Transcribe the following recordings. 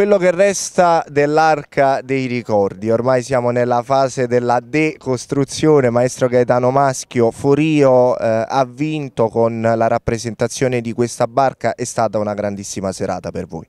quello che resta dell'arca dei ricordi. Ormai siamo nella fase della decostruzione. Maestro Gaetano Maschio, Forio eh, ha vinto con la rappresentazione di questa barca. È stata una grandissima serata per voi.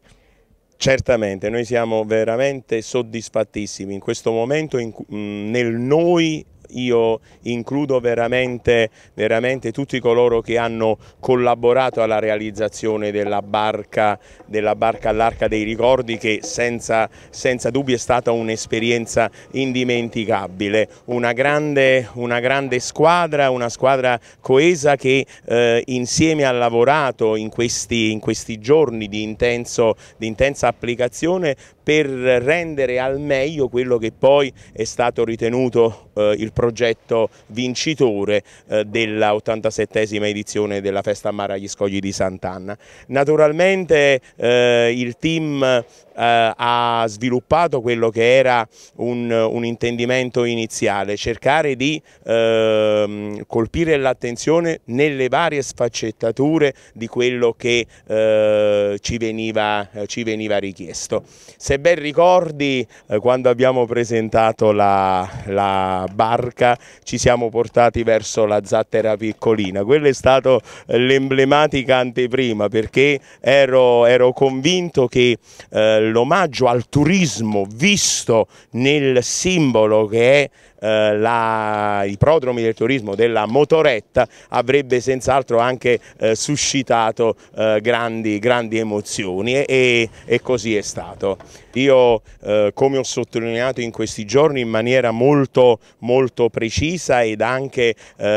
Certamente, noi siamo veramente soddisfattissimi in questo momento in, mm, nel noi io includo veramente, veramente tutti coloro che hanno collaborato alla realizzazione della barca, della barca all'Arca dei Ricordi che senza, senza dubbio è stata un'esperienza indimenticabile, una grande, una grande, squadra, una squadra coesa che eh, insieme ha lavorato in questi, in questi giorni di, intenso, di intensa applicazione per rendere al meglio quello che poi è stato ritenuto eh, il progetto vincitore eh, della 87esima edizione della Festa Mara agli Scogli di Sant'Anna. Naturalmente eh, il team eh, ha sviluppato quello che era un, un intendimento iniziale, cercare di ehm, colpire l'attenzione nelle varie sfaccettature di quello che eh, ci veniva, eh, ci, veniva, richiesto. Se ben ricordi eh, quando abbiamo presentato la, la barca Caserca ci siamo portati verso la zattera piccolina. Quella è stata eh, l'emblematica anteprima perché ero, ero convinto che eh, l'omaggio al turismo visto nel simbolo che è eh, la, i prodromi del turismo della motoretta avrebbe senz'altro anche eh, suscitato eh, grandi, grandi, emozioni e, e, così è stato. Io eh, come ho sottolineato in questi giorni in maniera molto, molto precisa ed anche eh,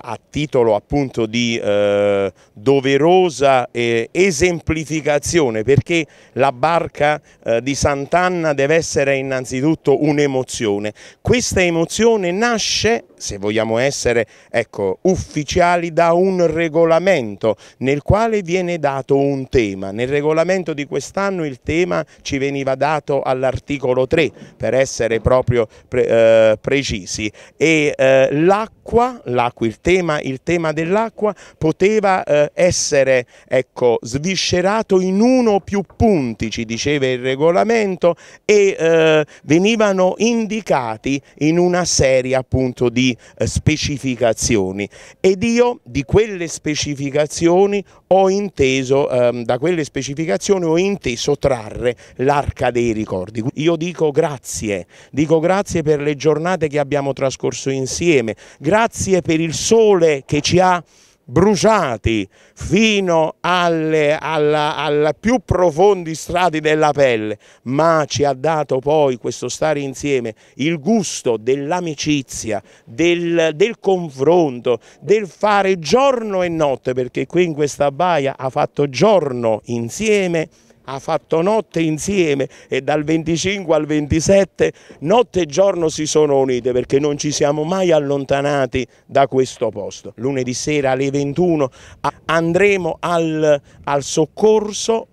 a titolo appunto di eh, doverosa esemplificazione perché la barca di Sant'Anna deve essere innanzitutto un'emozione. Questa emozione convenzione nasce, se vogliamo essere ecco, ufficiali, da un regolamento nel quale viene dato un tema. Nel regolamento di quest'anno il tema ci veniva dato all'articolo 3, per essere proprio pre, eh, precisi, e eh, l'acqua l'acqua, l'acqua, il tema, tema dell'acqua poteva eh, essere ecco, sviscerato in uno o più punti, ci diceva il regolamento, e eh, venivano indicati in una serie appunto di eh, specificazioni. Ed io di quelle specificazioni ho inteso, ehm, da quelle specificazioni ho inteso trarre l'arca dei ricordi. Io dico grazie, dico grazie per le giornate che abbiamo trascorso insieme, grazie grazie per il sole che ci ha bruciati fino alle alla, alla più profondi strati della pelle, ma ci ha dato poi questo stare insieme il gusto dell'amicizia, del, del, confronto, del fare giorno e notte, perché qui in questa baia ha fatto giorno insieme, ha fatto notte insieme e dal 25 al 27 notte e giorno si sono unite perché non ci siamo mai allontanati da questo posto. Lunedì sera alle 21 andremo al, al soccorso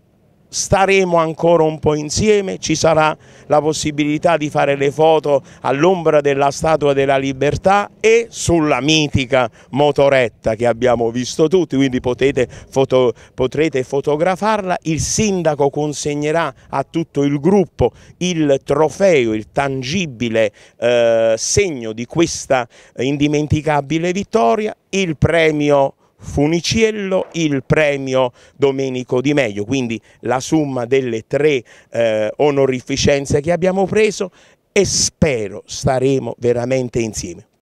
staremo ancora un po' insieme, ci sarà la possibilità di fare le foto all'ombra della Statua della Libertà e sulla mitica motoretta che abbiamo visto tutti, quindi potete foto, potrete fotografarla, il sindaco consegnerà a tutto il gruppo il trofeo, il tangibile eh, segno di questa indimenticabile vittoria, il premio Funiciello il premio Domenico Di Meglio, quindi la somma delle tre eh, onorificenze che abbiamo preso e spero staremo veramente insieme.